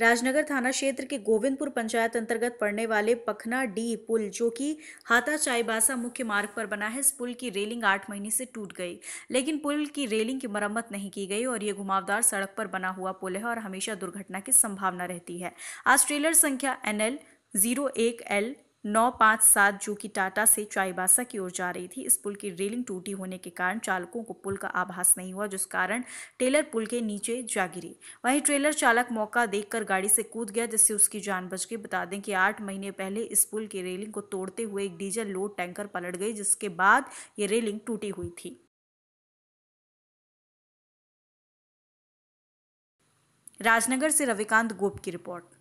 राजनगर थाना क्षेत्र के गोविंदपुर पंचायत अंतर्गत पड़ने वाले पखना डी पुल जो कि हाथा चाईबासा मुख्य मार्ग पर बना है इस पुल की रेलिंग आठ महीने से टूट गई लेकिन पुल की रेलिंग की मरम्मत नहीं की गई और ये घुमावदार सड़क पर बना हुआ पुल है और हमेशा दुर्घटना की संभावना रहती है आज ट्रेलर संख्या एन एल जीरो एक एल नौ पाँच सात जो कि टाटा से चाईबासा की ओर जा रही थी इस पुल की रेलिंग टूटी होने के कारण चालकों को पुल का आभास नहीं हुआ जिस कारण ट्रेलर पुल के नीचे जा गिरी वहीं ट्रेलर चालक मौका देखकर गाड़ी से कूद गया जिससे उसकी जान बच गई बता दें कि आठ महीने पहले इस पुल की रेलिंग को तोड़ते हुए एक डीजल लोड टैंकर पलट गई जिसके बाद ये रेलिंग टूटी हुई थी राजनगर से रविकांत गोप की रिपोर्ट